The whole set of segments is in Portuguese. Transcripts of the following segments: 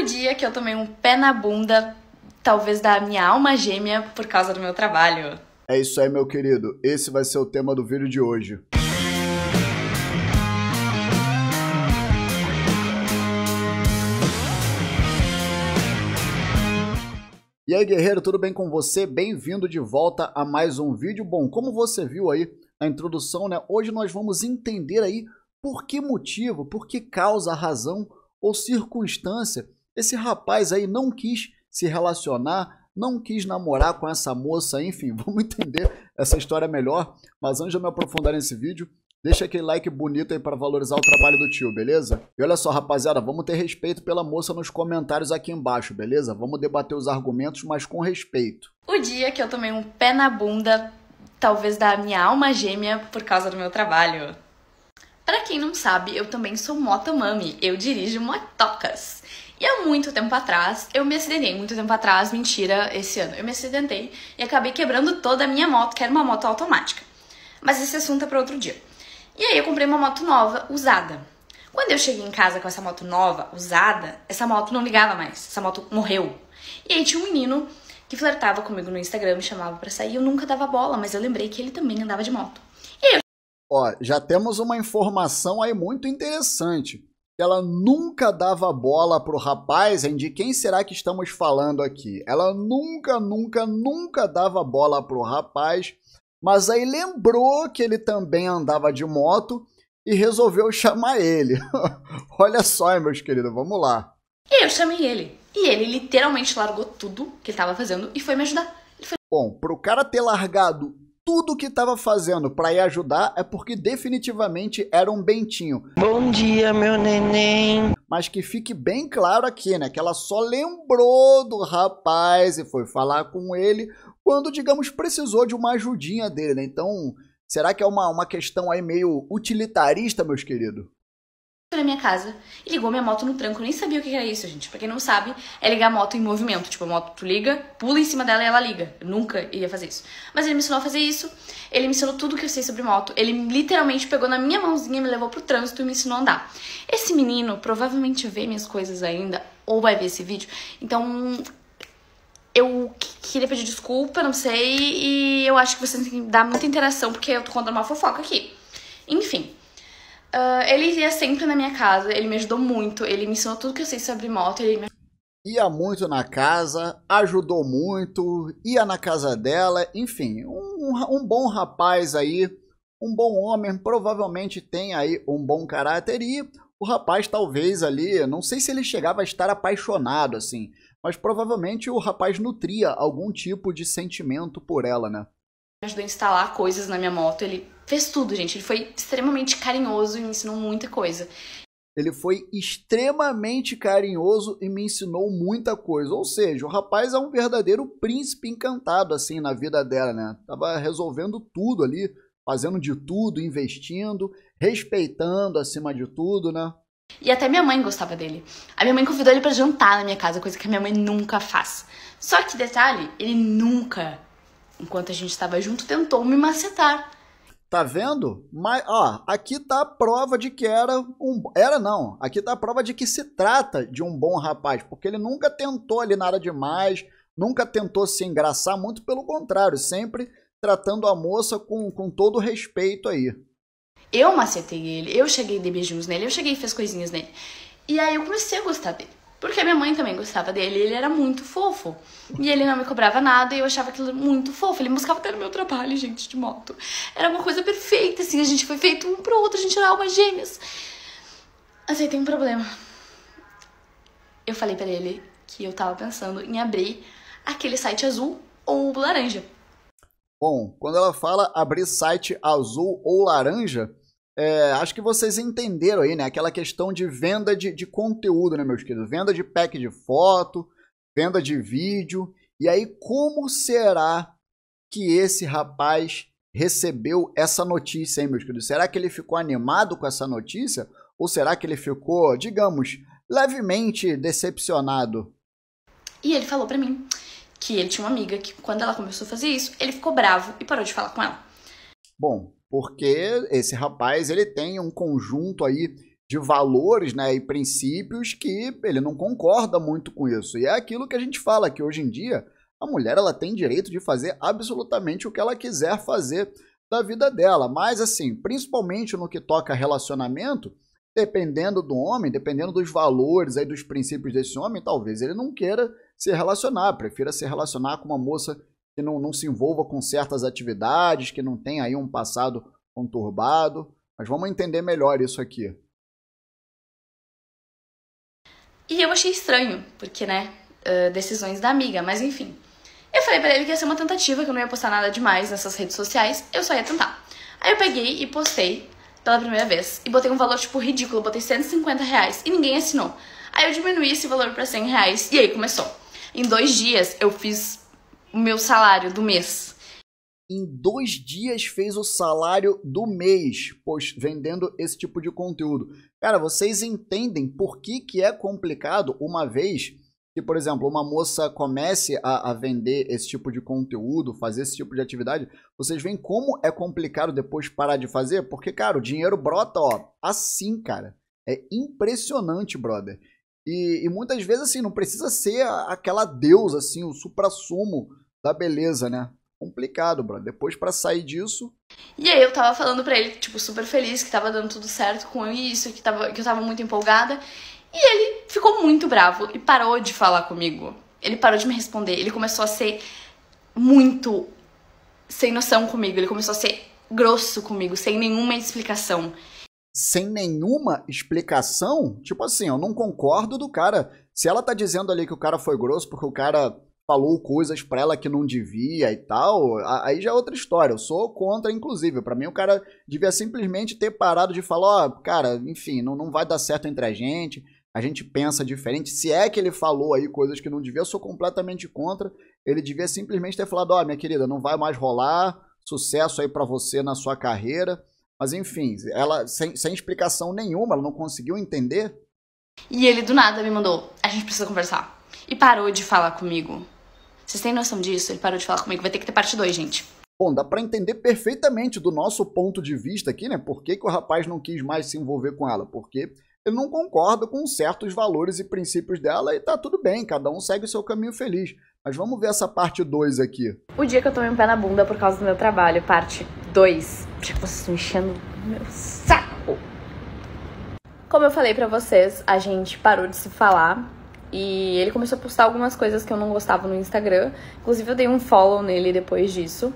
último dia que eu tomei um pé na bunda, talvez da minha alma gêmea, por causa do meu trabalho. É isso aí, meu querido. Esse vai ser o tema do vídeo de hoje. E aí, guerreiro, tudo bem com você? Bem-vindo de volta a mais um vídeo. Bom, como você viu aí a introdução, né? Hoje nós vamos entender aí por que motivo, por que causa, razão ou circunstância esse rapaz aí não quis se relacionar, não quis namorar com essa moça, enfim, vamos entender essa história melhor. Mas antes de eu me aprofundar nesse vídeo, deixa aquele like bonito aí para valorizar o trabalho do tio, beleza? E olha só, rapaziada, vamos ter respeito pela moça nos comentários aqui embaixo, beleza? Vamos debater os argumentos, mas com respeito. O dia que eu tomei um pé na bunda, talvez da minha alma gêmea, por causa do meu trabalho. Para quem não sabe, eu também sou motomami, eu dirijo motocas. E há muito tempo atrás, eu me acidentei, muito tempo atrás, mentira, esse ano, eu me acidentei e acabei quebrando toda a minha moto, que era uma moto automática. Mas esse assunto é para outro dia. E aí eu comprei uma moto nova, usada. Quando eu cheguei em casa com essa moto nova, usada, essa moto não ligava mais, essa moto morreu. E aí tinha um menino que flertava comigo no Instagram, me chamava para sair, eu nunca dava bola, mas eu lembrei que ele também andava de moto. E eu... Ó, já temos uma informação aí muito interessante. Ela nunca dava bola pro rapaz, hein? De quem será que estamos falando aqui? Ela nunca, nunca, nunca dava bola pro rapaz, mas aí lembrou que ele também andava de moto e resolveu chamar ele. Olha só, meus queridos, vamos lá. Eu chamei ele. E ele literalmente largou tudo que ele estava fazendo e foi me ajudar. Foi... Bom, pro cara ter largado tudo que estava fazendo para ir ajudar é porque definitivamente era um Bentinho. Bom dia, meu neném. Mas que fique bem claro aqui, né? Que ela só lembrou do rapaz e foi falar com ele quando, digamos, precisou de uma ajudinha dele, né? Então, será que é uma, uma questão aí meio utilitarista, meus queridos? na minha casa e ligou minha moto no tranco. Eu nem sabia o que era isso, gente. Pra quem não sabe, é ligar a moto em movimento. Tipo, a moto tu liga, pula em cima dela e ela liga. Eu nunca iria fazer isso. Mas ele me ensinou a fazer isso. Ele me ensinou tudo que eu sei sobre moto. Ele literalmente pegou na minha mãozinha, me levou pro trânsito e me ensinou a andar. Esse menino provavelmente vê minhas coisas ainda ou vai ver esse vídeo. Então, eu queria pedir desculpa, não sei. E eu acho que vocês têm que dar muita interação porque eu tô contando uma fofoca aqui. Enfim. Uh, ele ia sempre na minha casa, ele me ajudou muito, ele me ensinou tudo que eu sei sobre moto, ele me... Ia muito na casa, ajudou muito, ia na casa dela, enfim, um, um bom rapaz aí, um bom homem, provavelmente tem aí um bom caráter e o rapaz talvez ali, não sei se ele chegava a estar apaixonado assim, mas provavelmente o rapaz nutria algum tipo de sentimento por ela, né? Me ajudou a instalar coisas na minha moto, ele fez tudo, gente. Ele foi extremamente carinhoso e me ensinou muita coisa. Ele foi extremamente carinhoso e me ensinou muita coisa. Ou seja, o rapaz é um verdadeiro príncipe encantado, assim, na vida dela, né? Tava resolvendo tudo ali, fazendo de tudo, investindo, respeitando acima de tudo, né? E até minha mãe gostava dele. A minha mãe convidou ele para jantar na minha casa, coisa que a minha mãe nunca faz. Só que detalhe, ele nunca, enquanto a gente estava junto, tentou me macetar. Tá vendo? Mas, ó, aqui tá a prova de que era um. Era não. Aqui tá a prova de que se trata de um bom rapaz, porque ele nunca tentou ali nada demais, nunca tentou se engraçar, muito pelo contrário, sempre tratando a moça com, com todo respeito aí. Eu macetei ele, eu cheguei de beijinhos nele, eu cheguei e fiz coisinhas nele. E aí eu comecei a gostar dele. Porque minha mãe também gostava dele, ele era muito fofo. E ele não me cobrava nada e eu achava aquilo muito fofo. Ele buscava até no meu trabalho, gente, de moto. Era uma coisa perfeita, assim, a gente foi feito um pro outro, a gente era almas gêmeas. aí tem um problema. Eu falei para ele que eu tava pensando em abrir aquele site azul ou laranja. Bom, quando ela fala abrir site azul ou laranja, é, acho que vocês entenderam aí, né? Aquela questão de venda de, de conteúdo, né, meus queridos? Venda de pack de foto, venda de vídeo. E aí, como será que esse rapaz recebeu essa notícia, hein, meus queridos? Será que ele ficou animado com essa notícia? Ou será que ele ficou, digamos, levemente decepcionado? E ele falou para mim que ele tinha uma amiga que, quando ela começou a fazer isso, ele ficou bravo e parou de falar com ela. Bom, porque esse rapaz ele tem um conjunto aí de valores né, e princípios que ele não concorda muito com isso. E é aquilo que a gente fala, que hoje em dia a mulher ela tem direito de fazer absolutamente o que ela quiser fazer da vida dela. Mas assim, principalmente no que toca relacionamento, dependendo do homem, dependendo dos valores e dos princípios desse homem, talvez ele não queira se relacionar, prefira se relacionar com uma moça que não, não se envolva com certas atividades, que não tenha aí um passado conturbado. Mas vamos entender melhor isso aqui. E eu achei estranho, porque, né, uh, decisões da amiga, mas enfim. Eu falei para ele que ia ser uma tentativa, que eu não ia postar nada demais nessas redes sociais, eu só ia tentar. Aí eu peguei e postei pela primeira vez e botei um valor, tipo, ridículo, botei 150 reais e ninguém assinou. Aí eu diminuí esse valor para 100 reais e aí começou. Em dois dias eu fiz o meu salário do mês. Em dois dias fez o salário do mês, pois vendendo esse tipo de conteúdo. Cara, vocês entendem por que, que é complicado uma vez que, por exemplo, uma moça comece a, a, vender esse tipo de conteúdo, fazer esse tipo de atividade, vocês veem como é complicado depois parar de fazer? Porque, cara, o dinheiro brota, ó, assim, cara. É impressionante, brother. E, e muitas vezes, assim, não precisa ser aquela deusa, assim, o supra-sumo da beleza, né? complicado, brother. Depois para sair disso. E aí eu tava falando para ele, tipo, super feliz, que tava dando tudo certo com isso, que, tava, que eu tava muito empolgada. E ele ficou muito bravo e parou de falar comigo. Ele parou de me responder. Ele começou a ser muito sem noção comigo. Ele começou a ser grosso comigo, sem nenhuma explicação sem nenhuma explicação, tipo assim, eu não concordo do cara. Se ela tá dizendo ali que o cara foi grosso porque o cara falou coisas para ela que não devia e tal, aí já é outra história. Eu sou contra, inclusive. Para mim, o cara devia simplesmente ter parado de falar, ó, oh, cara, enfim, não, não vai dar certo entre a gente, a gente pensa diferente. Se é que ele falou aí coisas que não devia, eu sou completamente contra. Ele devia simplesmente ter falado, ó, oh, minha querida, não vai mais rolar, sucesso aí para você na sua carreira. Mas enfim, ela sem, sem explicação nenhuma, ela não conseguiu entender. E ele do nada me mandou: a gente precisa conversar. E parou de falar comigo. Vocês têm noção disso? Ele parou de falar comigo. Vai ter que ter parte 2, gente. Bom, dá para entender perfeitamente do nosso ponto de vista aqui, né? Por que, que o rapaz não quis mais se envolver com ela? Porque ele não concorda com certos valores e princípios dela e tá tudo bem, cada um segue o seu caminho feliz. Mas vamos ver essa parte 2 aqui. O dia que eu tomei um pé na bunda por causa do meu trabalho, parte 2, já que vocês estão enchendo meu saco. Como eu falei pra vocês, a gente parou de se falar e ele começou a postar algumas coisas que eu não gostava no Instagram. Inclusive, eu dei um follow nele depois disso.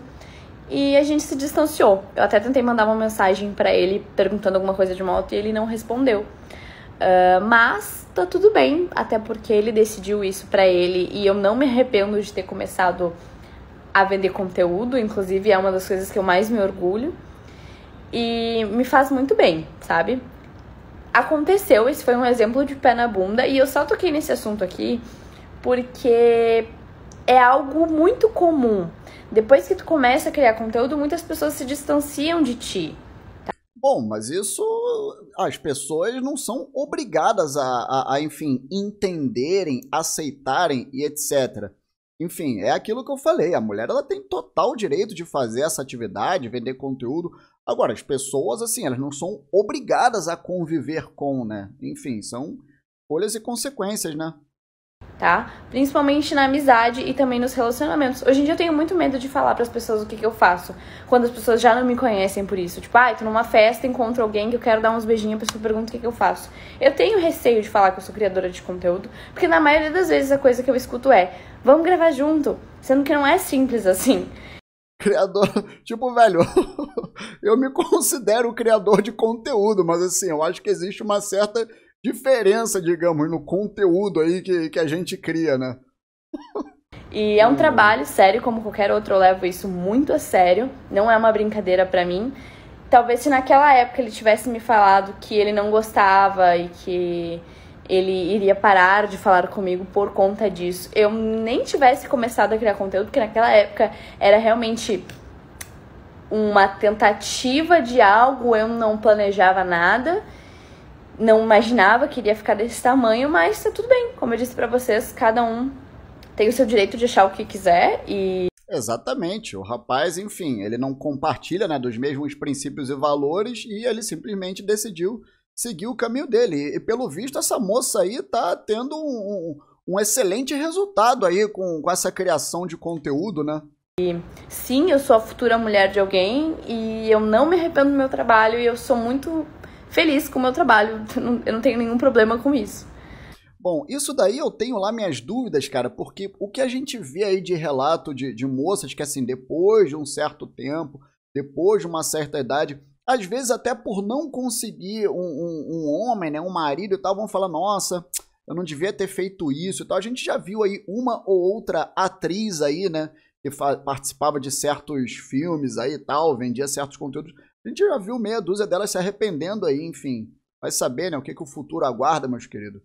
E a gente se distanciou. Eu até tentei mandar uma mensagem para ele perguntando alguma coisa de moto e ele não respondeu. Uh, mas tá tudo bem, até porque ele decidiu isso pra ele e eu não me arrependo de ter começado a vender conteúdo, inclusive é uma das coisas que eu mais me orgulho. E me faz muito bem, sabe? Aconteceu, esse foi um exemplo de pé na bunda, e eu só toquei nesse assunto aqui porque é algo muito comum. Depois que tu começa a criar conteúdo, muitas pessoas se distanciam de ti. Tá? Bom, mas isso as pessoas não são obrigadas a, a, a, enfim, entenderem, aceitarem e etc. Enfim, é aquilo que eu falei, a mulher ela tem total direito de fazer essa atividade, vender conteúdo. Agora, as pessoas, assim, elas não são obrigadas a conviver com, né? Enfim, são folhas e consequências, né? tá? Principalmente na amizade e também nos relacionamentos. Hoje em dia eu tenho muito medo de falar para as pessoas o que, que eu faço, quando as pessoas já não me conhecem por isso. Tipo, ai, ah, tô numa festa, encontro alguém que eu quero dar uns beijinhos, a pessoa pergunta o que, que eu faço. Eu tenho receio de falar que eu sou criadora de conteúdo, porque na maioria das vezes a coisa que eu escuto é: vamos gravar junto, sendo que não é simples assim. Criador, tipo, velho, eu me considero criador de conteúdo, mas assim, eu acho que existe uma certa diferença, digamos, no conteúdo aí que, que a gente cria, né? E é um trabalho sério, como qualquer outro, eu levo isso muito a sério. Não é uma brincadeira para mim. Talvez se naquela época ele tivesse me falado que ele não gostava e que ele iria parar de falar comigo por conta disso, eu nem tivesse começado a criar conteúdo, porque naquela época era realmente uma tentativa de algo, eu não planejava nada não imaginava que iria ficar desse tamanho, mas tá tudo bem. Como eu disse para vocês, cada um tem o seu direito de achar o que quiser e. Exatamente. O rapaz, enfim, ele não compartilha né, dos mesmos princípios e valores e ele simplesmente decidiu seguir o caminho dele. E pelo visto, essa moça aí tá tendo um, um excelente resultado aí com, com essa criação de conteúdo, né? E, sim, eu sou a futura mulher de alguém e eu não me arrependo do meu trabalho e eu sou muito feliz com o meu trabalho. Eu não tenho nenhum problema com isso. Bom, isso daí eu tenho lá minhas dúvidas, cara, porque o que a gente vê aí de relato de, de moças que, assim, depois de um certo tempo, depois de uma certa idade, às vezes até por não conseguir um, um, um homem, né, um marido e tal, vão falar, nossa, eu não devia ter feito isso e tal. A gente já viu aí uma ou outra atriz aí, né, que participava de certos filmes aí e tal, vendia certos conteúdos, a gente já viu meia dúzia delas se arrependendo aí, enfim. Vai saber, né, o que, que o futuro aguarda, meus queridos.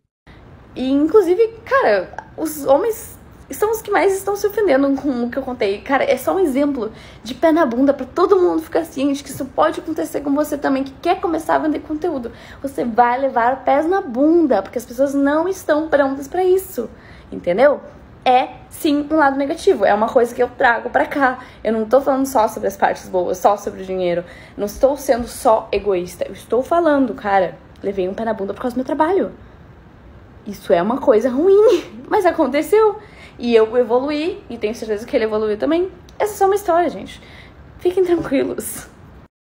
E, inclusive, cara, os homens são os que mais estão se ofendendo com o que eu contei. Cara, é só um exemplo de pé na bunda para todo mundo ficar ciente que isso pode acontecer com você também, que quer começar a vender conteúdo. Você vai levar pés na bunda, porque as pessoas não estão prontas para isso. Entendeu? é sim um lado negativo. É uma coisa que eu trago para cá. Eu não tô falando só sobre as partes boas, só sobre o dinheiro. Não estou sendo só egoísta. Eu estou falando, cara, levei um pé na bunda por causa do meu trabalho. Isso é uma coisa ruim, mas aconteceu. E eu evolui e tenho certeza que ele evoluiu também. Essa é só uma história, gente. Fiquem tranquilos.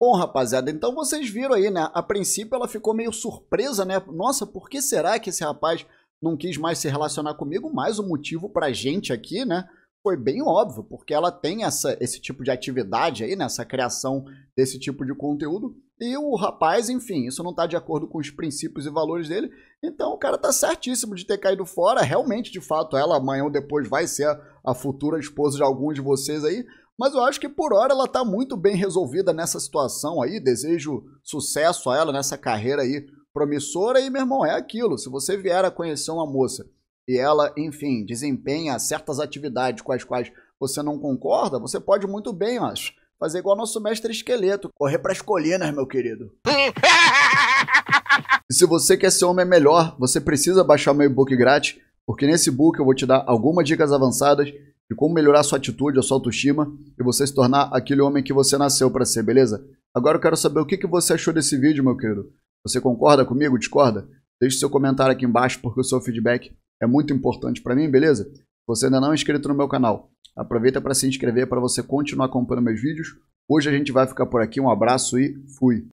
Bom, rapaziada, então vocês viram aí, né? A princípio ela ficou meio surpresa, né? Nossa, por que será que esse rapaz não quis mais se relacionar comigo, mas o motivo pra gente aqui, né? Foi bem óbvio, porque ela tem essa, esse tipo de atividade aí, né? Essa criação desse tipo de conteúdo. E o rapaz, enfim, isso não está de acordo com os princípios e valores dele. Então o cara tá certíssimo de ter caído fora. Realmente, de fato, ela amanhã ou depois vai ser a, a futura esposa de algum de vocês aí. Mas eu acho que por hora ela está muito bem resolvida nessa situação aí. Desejo sucesso a ela nessa carreira aí promissora e, meu irmão, é aquilo. Se você vier a conhecer uma moça e ela, enfim, desempenha certas atividades com as quais você não concorda, você pode muito bem, acho, fazer igual nosso mestre esqueleto, correr para as colinas, meu querido. e se você quer ser homem melhor, você precisa baixar meu e-book grátis, porque nesse book eu vou te dar algumas dicas avançadas de como melhorar sua atitude, a sua autoestima e você se tornar aquele homem que você nasceu para ser, beleza? Agora eu quero saber o que você achou desse vídeo, meu querido. Você concorda comigo? Discorda? Deixe seu comentário aqui embaixo porque o seu feedback é muito importante para mim, beleza? Se você ainda não é inscrito no meu canal, aproveita para se inscrever para você continuar acompanhando meus vídeos. Hoje a gente vai ficar por aqui. Um abraço e fui!